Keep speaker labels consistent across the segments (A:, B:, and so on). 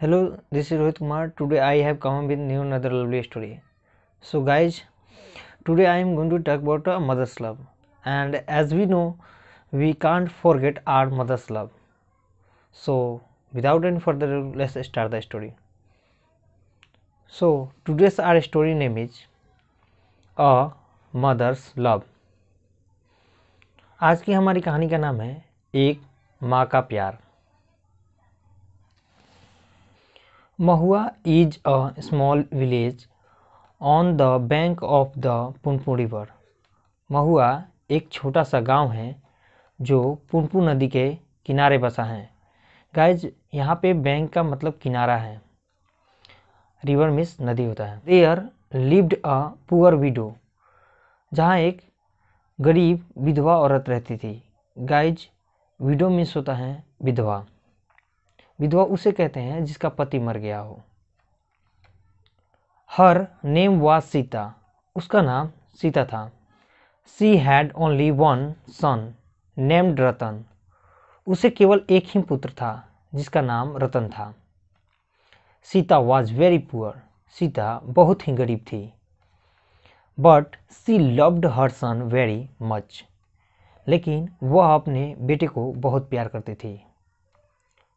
A: Hello this is Rohit Kumar today I have come with another lovely story so guys today I am going to talk about a mother's love and as we know we can't forget our mother's love so without any further let's start the story so today's our story name is a mother's love आज की हमारी कहानी का नाम है एक माँ का प्यार Mahua is a small village on the bank of the Punpun river Mahua एक छोटा सा गांव है जो पुनपुन नदी के किनारे बसा है गाइज यहाँ पे बैंक का मतलब किनारा है रिवर मिस नदी होता है there lived a poor widow जहाँ एक गरीब विधवा औरत रहती थी गाइज विडो मिस होता है विधवा विधवा उसे कहते हैं जिसका पति मर गया हो हर नेम वाज सीता उसका नाम सीता था she had only one son named Ratan उसे केवल एक ही पुत्र था जिसका नाम रतन था Sita was very poor Sita बहुत ही गरीब थी but she loved her son very much लेकिन वह अपने बेटे को बहुत प्यार करती थी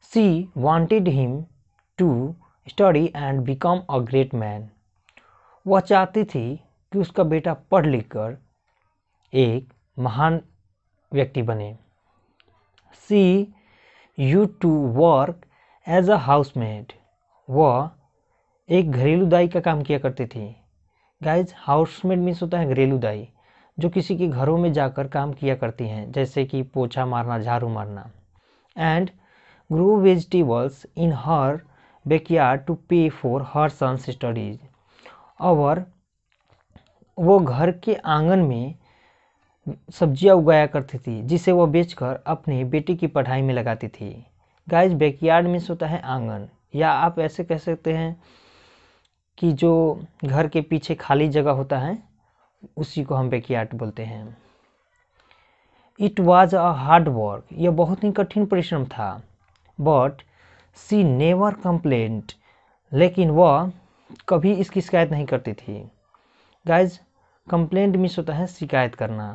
A: She wanted him to study and become a great man. वह चाहती थी कि उसका बेटा पढ़ लिख कर एक महान व्यक्ति बने सी यू to work as a house maid वह एक घरेलू दाई का काम किया करती थी गाइज हाउसमेड मीन्स होता है घरेलू दाई जो किसी के घरों में जाकर काम किया करती हैं जैसे कि पोछा मारना झाड़ू मारना and grew vegetables in her backyard to pay for her son's studies. और वो घर के आंगन में सब्जियां उगाया करती थी जिसे वो बेचकर अपने बेटे की पढ़ाई में लगाती थी गाइस बैकयार्ड मीन्स होता है आंगन या आप ऐसे कह सकते हैं कि जो घर के पीछे खाली जगह होता है उसी को हम बैकयार्ड बोलते हैं it was a hard work यह बहुत ही कठिन परिश्रम था बट सी नेवर कंप्लेंट लेकिन वह कभी इसकी शिकायत नहीं करती थी गाइज कंप्लेंट मीन्स होता है शिकायत करना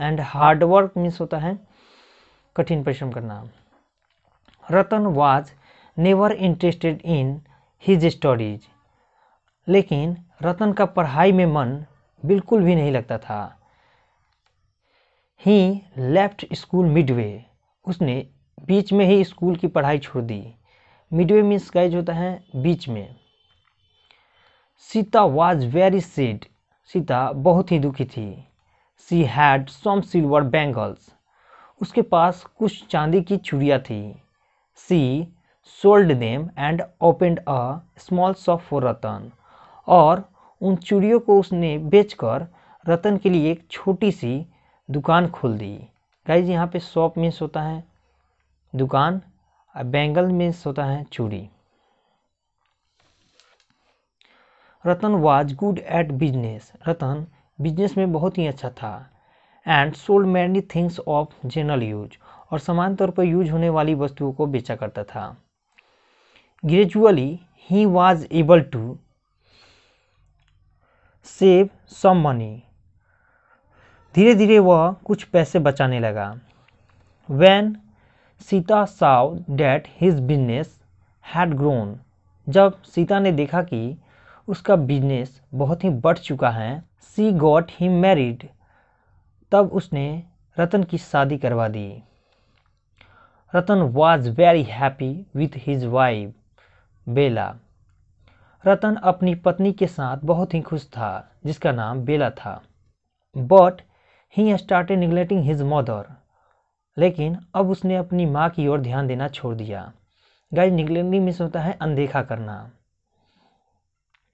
A: एंड हार्डवर्क मीन्स होता है कठिन परिश्रम करना Ratan was never interested in his studies लेकिन रतन का पढ़ाई में मन बिल्कुल भी नहीं लगता था ही लेफ्ट स्कूल मिडवे उसने बीच में ही स्कूल की पढ़ाई छोड़ दी मिड वे मीन्स गाइज होता है बीच में Sita was very sad Sita बहुत ही दुखी थी she had some silver bangles उसके पास कुछ चांदी की चूड़ियाँ थी she sold them and opened a small shop for Ratan और उन चूड़ियों को उसने बेचकर रतन के लिए एक छोटी सी दुकान खोल दी गाइज यहाँ पे शॉप मीन्स होता है दुकान और बैंगल मीन्स होता है चूड़ी Ratan was good at business Ratan business में बहुत ही अच्छा था and sold many things of general use और समान तौर पर यूज होने वाली वस्तुओं को बेचा करता था gradually he was able to save some money धीरे धीरे वह कुछ पैसे बचाने लगा when Sita saw that his business had grown जब सीता ने देखा कि उसका बिजनेस बहुत ही बढ़ चुका है सी गॉट ही मैरिड तब उसने रतन की शादी करवा दी Ratan was very happy with his wife Bela Ratan अपनी पत्नी के साथ बहुत ही खुश था जिसका नाम बेला था but he started neglecting his mother लेकिन अब उसने अपनी माँ की ओर ध्यान देना छोड़ दिया गाय निगलेंडी में होता है अनदेखा करना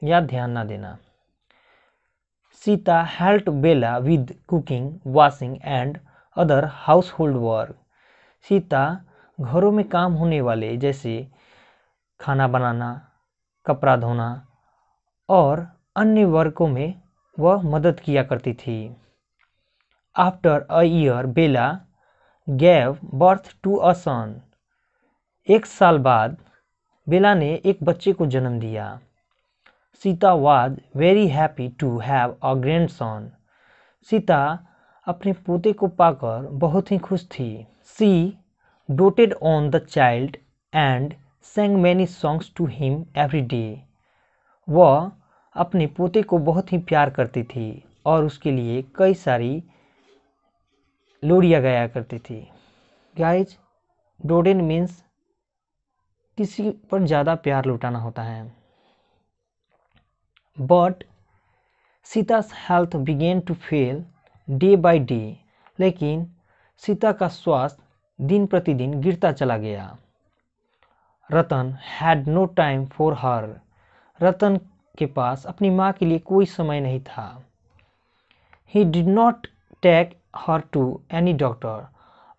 A: या ध्यान ना देना Sita help Bela with cooking washing and other household work Sita घरों में काम होने वाले जैसे खाना बनाना कपड़ा धोना और अन्य वर्कों में वह मदद किया करती थी after a year Bela gave birth to a son एक साल बाद बेला ने एक बच्चे को जन्म दिया Sita was very happy to have a grandson Sita अपने पोते को पाकर बहुत ही खुश थी she doted on the child and sang many songs to him every day वह अपने पोते को बहुत ही प्यार करती थी और उसके लिए कई सारी लोरिया गाया करती थी गाइज डोडेन मीन्स किसी पर ज़्यादा प्यार लुटाना होता है but Sita health began to fail day by day लेकिन सीता का स्वास्थ्य दिन प्रतिदिन गिरता चला गया Ratan had no time for her Ratan के पास अपनी माँ के लिए कोई समय नहीं था he did not take her to any doctor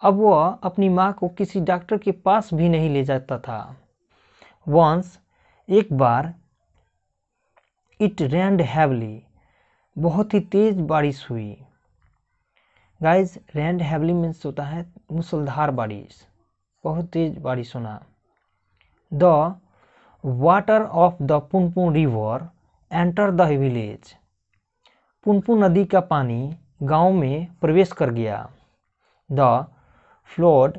A: अब वह अपनी माँ को किसी डॉक्टर के पास भी नहीं ले जाता था वंस एक बार इट रैंड हैवली बहुत ही तेज़ बारिश हुई गाइज रैंड हैवली मीन्स होता है मूसलधार बारिश बहुत तेज़ बारिश होना the water of the Punpun river enter the village Punpun नदी का पानी गांव में प्रवेश कर गया the flood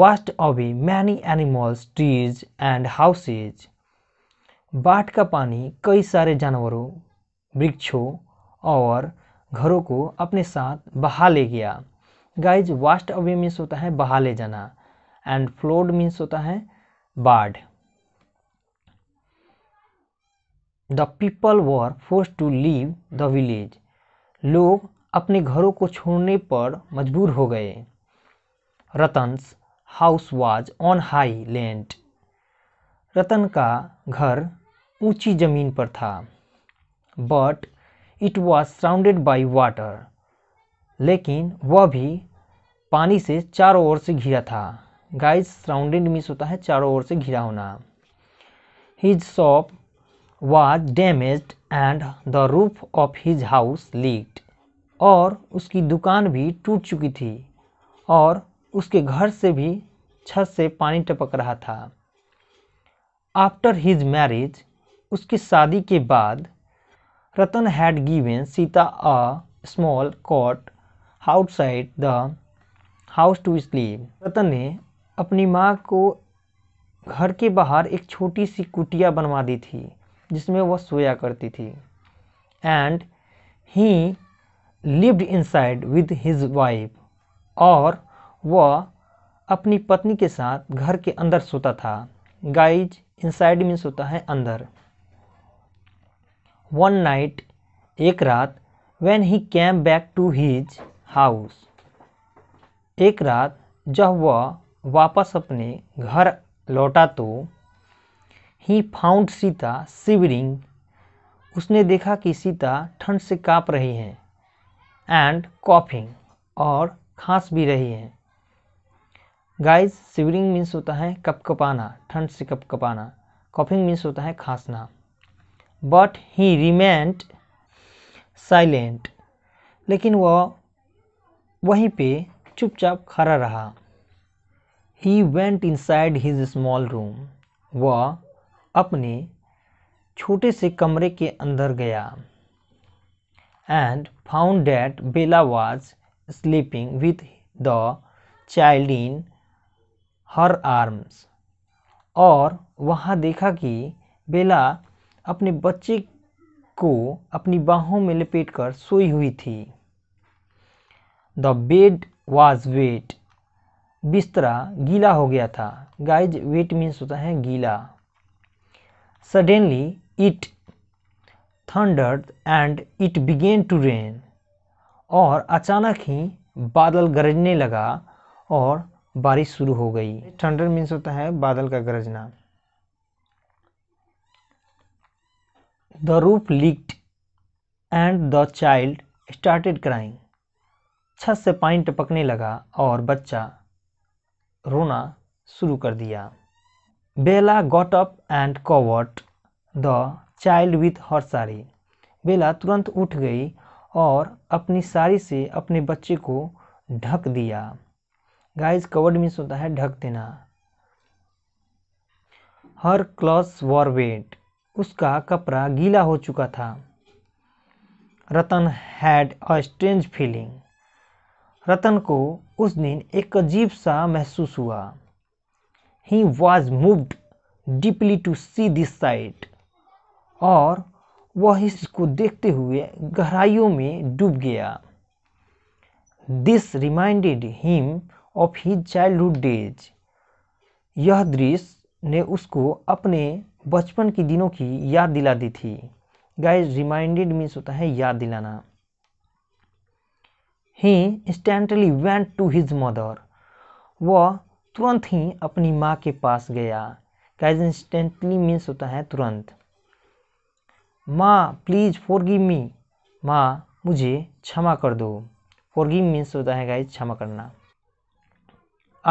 A: washed away many animals trees and houses बाढ़ का पानी कई सारे जानवरों वृक्षों और घरों को अपने साथ बहा ले गया गाइज वास्ट अवे मीन्स होता है बहा ले जाना एंड फ्लोड मीन्स होता है बाढ़ the people were forced to leave the village लोग अपने घरों को छोड़ने पर मजबूर हो गए Ratan's house was on high land Ratan का घर ऊंची जमीन पर था but it was surrounded by water लेकिन वह भी पानी से चारों ओर से घिरा था गाइस सराउंडेड मिस होता है चारों ओर से घिरा होना his shop was damaged and the roof of his house leaked और उसकी दुकान भी टूट चुकी थी और उसके घर से भी छत से पानी टपक रहा था आफ्टर हिज मैरिज उसकी शादी के बाद Ratan had given Sita a small cot outside the house to sleep Ratan ने अपनी माँ को घर के बाहर एक छोटी सी कुटिया बनवा दी थी जिसमें वह सोया करती थी and he lived inside with his wife और वह अपनी पत्नी के साथ घर के अंदर सोता था गाइज इन साइड में सोता है अंदर वन नाइट एक रात when he came back to his house एक रात जब वह वापस अपने घर लौटा तो ही फाउंड सीता शिवरिंग उसने देखा कि सीता ठंड से काँप रही हैं एंड कॉफिंग और खांस भी रही है गाइज शिवरिंग मीन्स होता है कपकपाना ठंड से कपकपाना कॉफिंग मीन्स होता है खांसना बट ही रिमेंट साइलेंट लेकिन वह वहीं पे चुपचाप खड़ा रहा he went inside his small room वह अपने छोटे से कमरे के अंदर गया and found that Bela was sleeping with the child in her arms और वहाँ देखा कि बेला अपने बच्चे को अपनी बाहों में लपेटकर सोई हुई थी द बेड वॉज वेट बिस्तरा गीला हो गया था गाइज वेट मीन्स होता है गीला Suddenly it thundered and it began to rain. और अचानक ही बादल गरजने लगा और बारिश शुरू हो गई थंडर मीन्स होता है बादल का गरजना the roof leaked and the child started crying छत से पानी टपकने लगा और बच्चा रोना शुरू कर दिया Bella got up and covered the child with her sari. बेला तुरंत उठ गई और अपनी साड़ी से अपने बच्चे को ढक दिया गाइज कवर्ड मीन्स होता है ढक देना हर क्लॉस वॉर वेट उसका कपड़ा गीला हो चुका था Ratan had a strange feeling Ratan को उस दिन एक अजीब सा महसूस हुआ he was moved deeply to see this sight और वह इसको देखते हुए गहराइयों में डूब गया this reminded him of his childhood days यह दृश्य ने उसको अपने बचपन के दिनों की याद दिला दी थी गाइज रिमाइंडेड मीन्स होता है याद दिलाना he instantly went to his mother वह तुरंत ही अपनी माँ के पास गया कैज इंस्टेंटली मीन्स होता है तुरंत माँ प्लीज़ फॉरगिव मी माँ मुझे क्षमा कर दो फॉरगिव मीन्स होता है गाइज क्षमा करना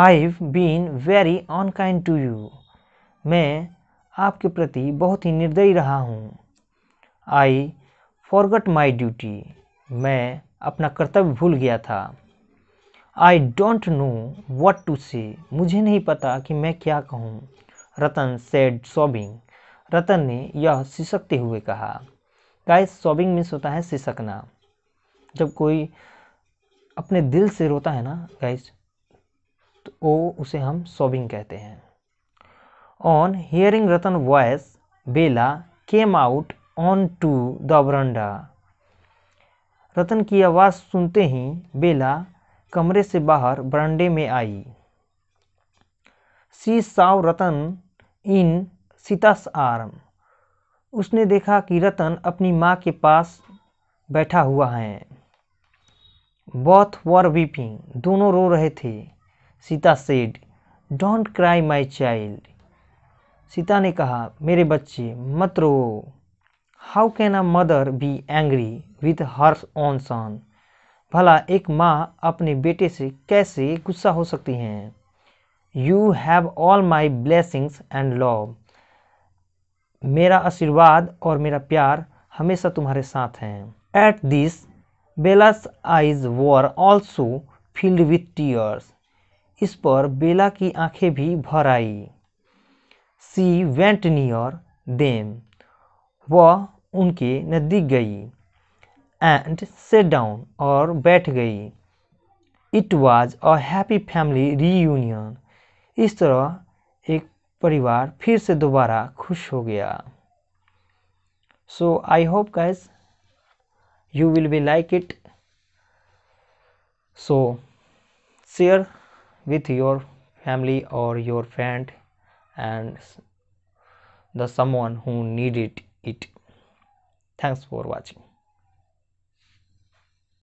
A: I've been very unkind to you मैं आपके प्रति बहुत ही निर्दयी रहा हूँ आई फॉरगट माई ड्यूटी मैं अपना कर्तव्य भूल गया था I don't know what to say मुझे नहीं पता कि मैं क्या कहूँ रतन सेड सॉबिंग रतन ने यह सिसकते हुए कहा गाइस सॉबिंग मिस होता है सिसकना जब कोई अपने दिल से रोता है ना गाइस तो वो उसे हम सॉबिंग कहते हैं on hearing Ratan voice Bela came out on to the veranda Ratan की आवाज़ सुनते ही बेला कमरे से बाहर बरंडे में आई सी साव रतन इन सीतास आर्म उसने देखा कि रतन अपनी माँ के पास बैठा हुआ है बॉथ वर वीपिंग दोनों रो रहे थे Sita said don't cry my child Sita ने कहा मेरे बच्चे मत रो how can a mother be angry with hers own son भला एक माँ अपने बेटे से कैसे गुस्सा हो सकती हैं you have all my blessings and love मेरा आशीर्वाद और मेरा प्यार हमेशा तुम्हारे साथ हैं at this Bela's eyes were also filled with tears इस पर बेला की आंखें भी भर आई सी वेंट नियर देम वह उनके नजदीक गई एंड सेट डाउन और बैठ गई it was a happy family reunion इस तरह एक परिवार फिर से दोबारा खुश हो गया so I hope guys you will be like it so share with your family और your friend and the someone who need it it thanks for watching